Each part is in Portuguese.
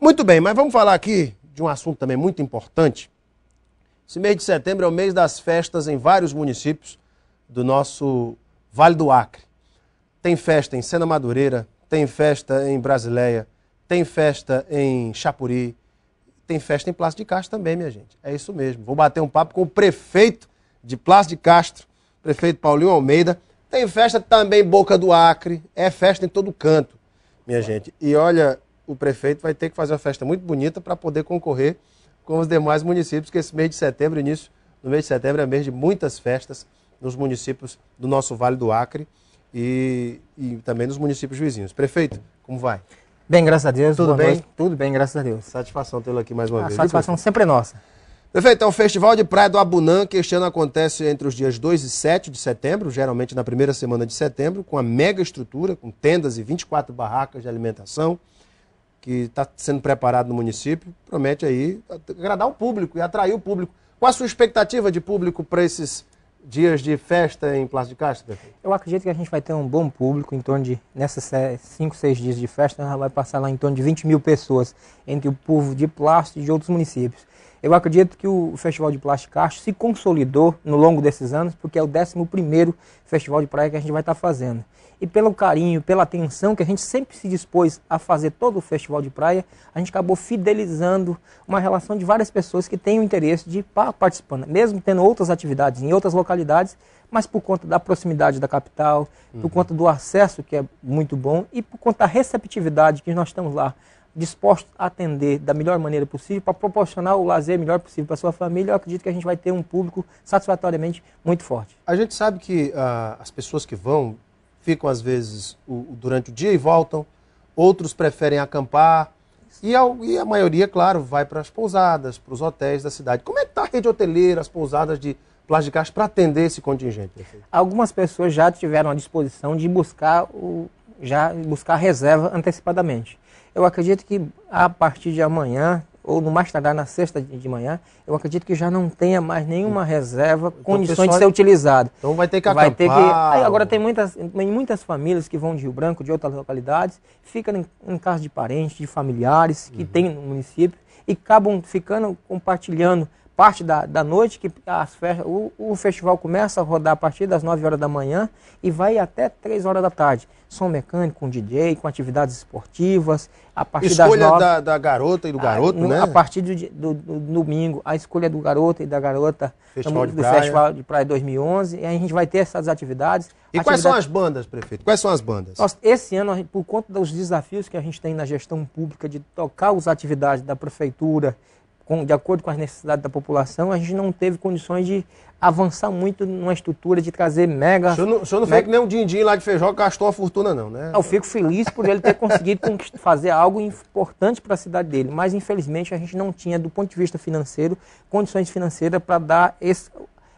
Muito bem, mas vamos falar aqui de um assunto também muito importante. Esse mês de setembro é o mês das festas em vários municípios do nosso Vale do Acre. Tem festa em Sena Madureira, tem festa em Brasileia, tem festa em Chapuri, tem festa em Plácio de Castro também, minha gente. É isso mesmo. Vou bater um papo com o prefeito de Plácio de Castro, prefeito Paulinho Almeida. Tem festa também em Boca do Acre, é festa em todo canto minha claro. gente. E olha, o prefeito vai ter que fazer uma festa muito bonita para poder concorrer com os demais municípios, que esse mês de setembro, início do mês de setembro, é mês de muitas festas nos municípios do nosso Vale do Acre e, e também nos municípios vizinhos. Prefeito, como vai? Bem, graças a Deus. Tudo bem? Noite. Tudo bem, graças a Deus. Satisfação tê-lo aqui mais uma a ah, vez. A satisfação sempre é nossa. Perfeito, é o Festival de Praia do Abunã, que este ano acontece entre os dias 2 e 7 de setembro, geralmente na primeira semana de setembro, com a mega estrutura, com tendas e 24 barracas de alimentação, que está sendo preparado no município. Promete aí agradar o público e atrair o público. Qual a sua expectativa de público para esses dias de festa em Plácio de Castro, prefeito? Eu acredito que a gente vai ter um bom público, em torno de, nessas 5, 6 dias de festa, vai passar lá em torno de 20 mil pessoas, entre o povo de Plácio e de outros municípios. Eu acredito que o Festival de Plástico Castro se consolidou no longo desses anos, porque é o 11 Festival de Praia que a gente vai estar tá fazendo. E pelo carinho, pela atenção que a gente sempre se dispôs a fazer todo o Festival de Praia, a gente acabou fidelizando uma relação de várias pessoas que têm o interesse de estar participando, mesmo tendo outras atividades em outras localidades, mas por conta da proximidade da capital, uhum. por conta do acesso que é muito bom e por conta da receptividade que nós estamos lá dispostos a atender da melhor maneira possível, para proporcionar o lazer melhor possível para sua família, eu acredito que a gente vai ter um público satisfatoriamente muito forte. A gente sabe que uh, as pessoas que vão ficam às vezes o, durante o dia e voltam, outros preferem acampar, e a, e a maioria, claro, vai para as pousadas, para os hotéis da cidade. Como é que está a rede hoteleira, as pousadas de Plágio de Caixa para atender esse contingente? Algumas pessoas já tiveram a disposição de buscar o já buscar reserva antecipadamente. Eu acredito que a partir de amanhã, ou no mais tardar na sexta de manhã, eu acredito que já não tenha mais nenhuma reserva, então, condições pessoal, de ser utilizada. Então vai ter que vai Ter que... agora tem muitas, muitas famílias que vão de Rio Branco, de outras localidades, ficam em, em casa de parentes, de familiares que uhum. tem no município e acabam ficando compartilhando parte da, da noite, que as festas, o, o festival começa a rodar a partir das 9 horas da manhã e vai até 3 horas da tarde. Som mecânico, com um DJ, com atividades esportivas, a partir escolha 9, da, da garota e do ah, garoto, a, no, né? A partir do, do, do, domingo, a escolha do garoto e da garota festival do, Festival de Praia 2011. E aí a gente vai ter essas atividades. E atividades... quais são as bandas, prefeito? Quais são as bandas? esse ano, por conta dos desafios que a gente tem na gestão pública de tocar as atividades da prefeitura, de acordo com as necessidades da população, a gente não teve condições de avançar muito numa estrutura, de trazer mega... O senhor não, o senhor não mega... que nem um din-din lá de Feijó gastou a fortuna não, né? Eu fico feliz por ele ter conseguido fazer algo importante para a cidade dele, mas infelizmente a gente não tinha, do ponto de vista financeiro, condições financeiras para dar esse,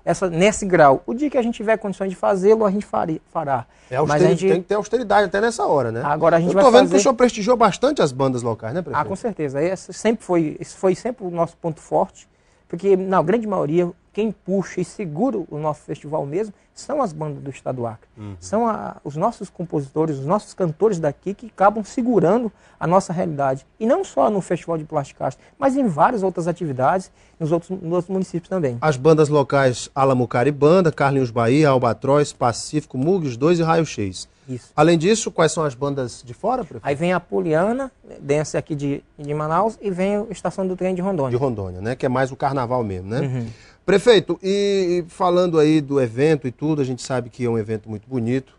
essa, nesse grau. O dia que a gente tiver condições de fazê-lo, a gente fará. É Mas a gente... Tem que ter austeridade até nessa hora, né? Agora a gente Eu tô vendo fazer... que o senhor prestigiou bastante as bandas locais, né, ah, prefeito? Ah, com certeza. Esse sempre foi, esse foi sempre o nosso ponto forte, porque na grande maioria quem puxa e segura o nosso festival mesmo são as bandas do estado do Acre. Uhum. São a, os nossos compositores, os nossos cantores daqui que acabam segurando a nossa realidade. E não só no Festival de Plasticast, mas em várias outras atividades nos outros, nos outros municípios também. As bandas locais Alamo Caribanda, Carlinhos Bahia, Albatroz, Pacífico, Mugues 2 e Raio X. Isso. Além disso, quais são as bandas de fora, prefeito? Aí vem a Poliana, Dense aqui de, de Manaus, e vem a Estação do Trem de Rondônia. De Rondônia, né? Que é mais o carnaval mesmo, né? Uhum. Prefeito, e falando aí do evento e tudo, a gente sabe que é um evento muito bonito,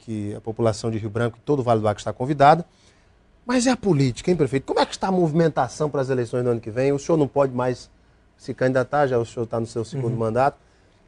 que a população de Rio Branco e todo o Vale do Acre está convidada. Mas é a política, hein, prefeito? Como é que está a movimentação para as eleições do ano que vem? O senhor não pode mais se candidatar, já o senhor está no seu segundo uhum. mandato.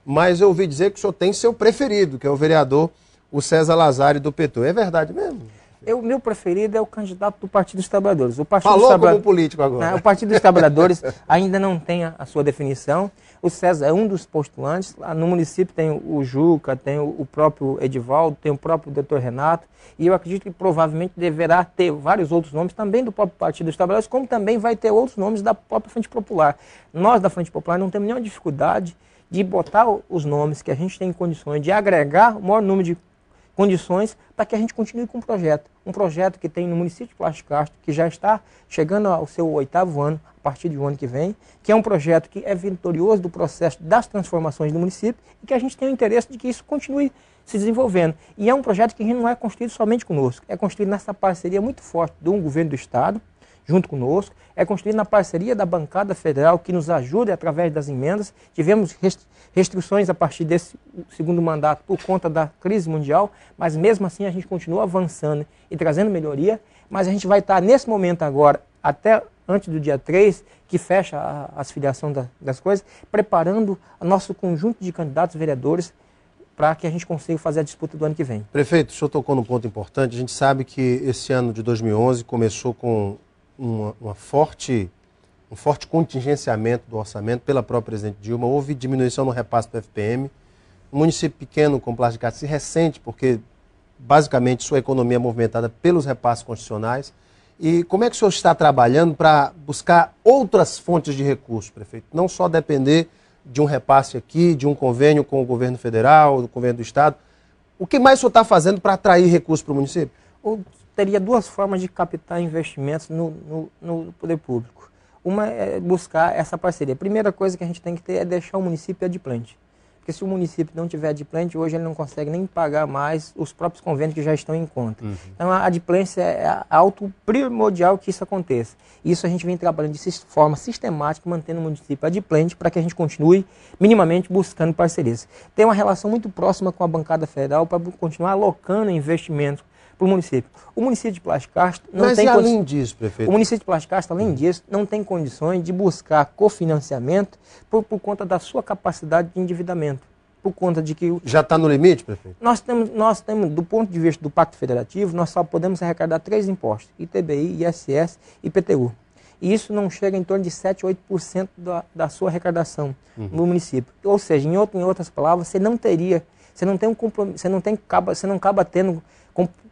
Mas eu ouvi dizer que o senhor tem seu preferido, que é o vereador, o César Lazari do PT. É verdade mesmo? O meu preferido é o candidato do Partido dos Trabalhadores. O Partido Falou dos Trabal... como político agora. O Partido dos Trabalhadores ainda não tem a, a, sua definição. O César é um dos postulantes. Lá no município tem o Juca, tem o, próprio Edivaldo, tem o próprio doutor Renato. E eu acredito que provavelmente deverá ter vários outros nomes também do próprio Partido dos Trabalhadores, como também vai ter outros nomes da própria Frente Popular. Nós da Frente Popular não temos nenhuma dificuldade de botar os nomes que a gente tem condições de agregar o maior número de condições para que a gente continue com o projeto. Um projeto que tem no município de Plástico Castro, que já está chegando ao seu oitavo ano, a partir do ano que vem, que é um projeto que é vitorioso do processo das transformações do município e que a gente tem o interesse de que isso continue se desenvolvendo. E é um projeto que não é construído somente conosco, é construído nessa parceria muito forte do governo do Estado, junto conosco, é construir na parceria da bancada federal que nos ajuda através das emendas. Tivemos restrições a partir desse segundo mandato por conta da crise mundial, mas mesmo assim a gente continua avançando e trazendo melhoria. Mas a gente vai estar nesse momento agora, até antes do dia 3, que fecha a, as filiação da, das coisas, preparando o nosso conjunto de candidatos vereadores para que a gente consiga fazer a disputa do ano que vem. Prefeito, o senhor tocou num ponto importante. A gente sabe que esse ano de 2011 começou com uma, uma forte, um forte contingenciamento do orçamento pela própria presidente Dilma, houve diminuição no repasse do FPM. Um município pequeno como Plástico de Cátia, se ressente, porque basicamente sua economia é movimentada pelos repasses constitucionais. E como é que o senhor está trabalhando para buscar outras fontes de recursos, prefeito? Não só depender de um repasse aqui, de um convênio com o governo federal, do governo do estado. O que mais o senhor está fazendo para atrair recursos para o município? O teria duas formas de captar investimentos no, no, no poder público. Uma é buscar essa parceria. A primeira coisa que a gente tem que ter é deixar o município adimplente. Porque se o município não tiver adimplente, hoje ele não consegue nem pagar mais os próprios convênios que já estão em conta. Uhum. Então a adimplência é auto primordial que isso aconteça. Isso a gente vem trabalhando de forma sistemática, mantendo o município adimplente para que a gente continue minimamente buscando parcerias. Tem uma relação muito próxima com a bancada federal para continuar alocando investimento para o município. O município de Plascastro não Mas tem. Mas condi... além disso, prefeito? O município de Plascastro, além disso, não tem condições de buscar cofinanciamento por, por conta da sua capacidade de endividamento por conta de que. Já está no limite, prefeito? Nós temos, nós temos, do ponto de vista do Pacto Federativo, nós só podemos arrecadar três impostos: ITBI, ISS e IPTU. E isso não chega em torno de 7, 8% da, da sua arrecadação uhum. no município. Ou seja, em, outro, em outras palavras, você não teria, você não tem um compromisso, você não tem, acaba, você não acaba tendo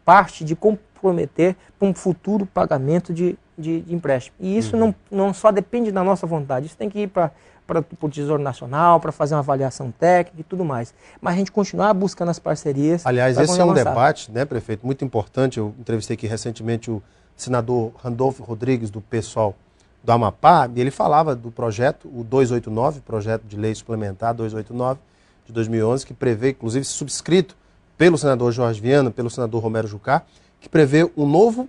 parte de comprometer para um futuro pagamento de, de, de empréstimo. E isso uhum. não, não só depende da nossa vontade, isso tem que ir para para o Tesouro Nacional, para fazer uma avaliação técnica e tudo mais. Mas a gente continuar buscando as parcerias. Aliás, esse é um avançar. debate, né, prefeito, muito importante. Eu entrevistei aqui recentemente o senador Randolfo Rodrigues, do PSOL do Amapá, e ele falava do projeto, o 289, projeto de lei suplementar 289 de 2011, que prevê, inclusive, subscrito pelo senador Jorge Viana, pelo senador Romero Jucá, que prevê um novo,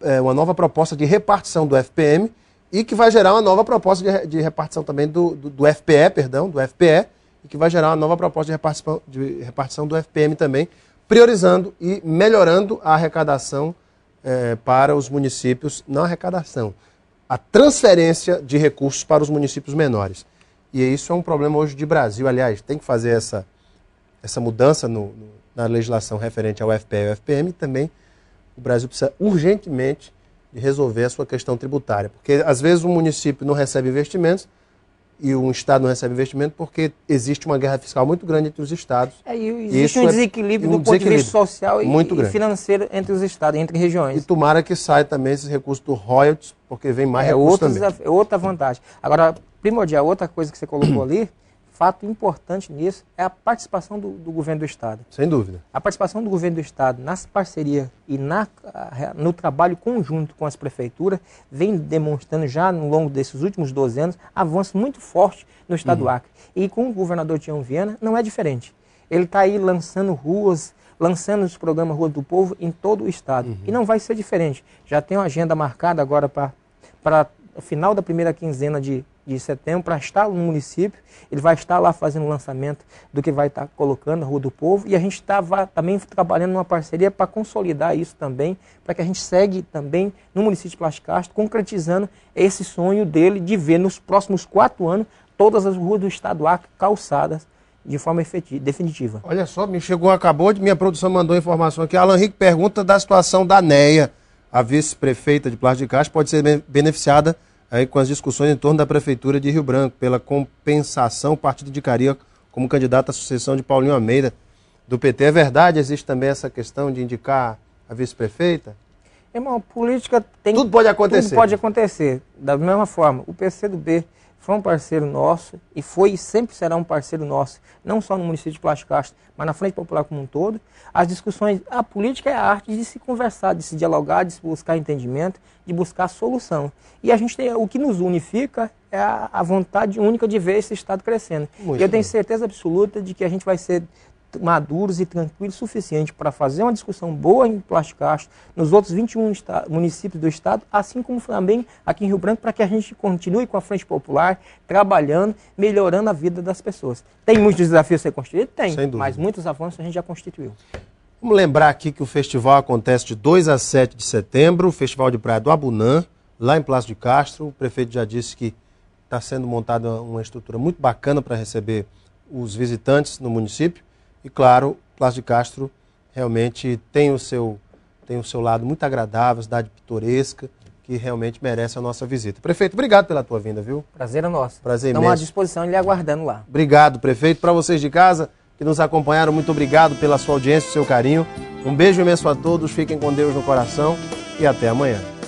é, uma nova proposta de repartição do FPM e que vai gerar uma nova proposta de, de repartição também do, do, do, FPE, perdão, do FPE, e que vai gerar uma nova proposta de repartição, de repartição do FPM também, priorizando e melhorando a arrecadação é, para os municípios, não a arrecadação, a transferência de recursos para os municípios menores. E isso é um problema hoje de Brasil, aliás, tem que fazer essa essa mudança no, no, na legislação referente ao FPE e ao FPM, também o Brasil precisa urgentemente de resolver a sua questão tributária. Porque às vezes um município não recebe investimentos e um Estado não recebe investimento porque existe uma guerra fiscal muito grande entre os Estados. É, e existe um é desequilíbrio é, um do ponto de vista social e, e financeiro entre os Estados, entre regiões. E tomara que saia também esses recursos do royalties, porque vem mais é recursos também. É outra vantagem. Agora, primordial, outra coisa que você colocou ali fato importante nisso é a participação do, do, governo do Estado. Sem dúvida. A participação do governo do Estado nas parcerias e na, eh, no trabalho conjunto com as prefeituras vem demonstrando já no longo desses últimos 12 anos avanço muito forte no Estado uhum. do Acre. E com o governador Tião Viana não é diferente. Ele está aí lançando ruas, lançando os programas Rua do Povo em todo o Estado. Uhum. E não vai ser diferente. Já tem uma agenda marcada agora para final da primeira quinzena de de setembro para estar no município. Ele vai estar lá fazendo o lançamento do que vai estar colocando a Rua do Povo. E a gente estava tá também trabalhando numa parceria para consolidar isso também, para que a gente segue também no município de Plascastro, concretizando esse sonho dele de ver nos próximos quatro anos todas as ruas do estado Acre calçadas de forma efetiva, definitiva. Olha só, me chegou, acabou de. Minha produção mandou informação aqui. Alan Henrique pergunta da situação da NEA. A vice-prefeita de Plástico de Castro pode ser beneficiada aí com as discussões em torno da Prefeitura de Rio Branco. Pela compensação, o partido indicaria como candidato à sucessão de Paulinho Almeida, do PT. É verdade? Existe também essa questão de indicar a vice-prefeita? Irmão, política tem. Tudo pode acontecer. Tudo pode acontecer. Da mesma forma, o PCdoB foi um parceiro nosso e foi e sempre será um parceiro nosso, não só no município de Castro, mas na Frente Popular como um todo. As discussões, a política é a arte de se conversar, de se dialogar, de se buscar entendimento, de buscar solução. E a gente tem, o que nos unifica é a, a vontade única de ver esse Estado crescendo. Muito e eu tenho certeza absoluta de que a gente vai ser maduros e tranquilos o suficiente para fazer uma discussão boa em Castro nos outros 21 municípios do estado, assim como também aqui em Rio Branco, para que a gente continue com a Frente Popular, trabalhando, melhorando a vida das pessoas. Tem muitos desafios a ser construído? Tem, mas muitos avanços a gente já constituiu. Vamos lembrar aqui que o festival acontece de 2 a 7 de setembro, o Festival de Praia do Abunã, lá em Plácio de Castro. O prefeito já disse que está sendo montada uma estrutura muito bacana para receber os visitantes no município. E claro, Plácio de Castro realmente tem o seu tem o seu lado muito agradável, cidade pitoresca, que realmente merece a nossa visita. Prefeito, obrigado pela tua vinda, viu? Prazer é nosso. Prazer Estamos imenso. à disposição e lhe aguardando lá. Obrigado, prefeito. Para vocês de casa que nos acompanharam, muito obrigado pela sua audiência, seu carinho. Um beijo imenso a todos, fiquem com Deus no coração e até amanhã.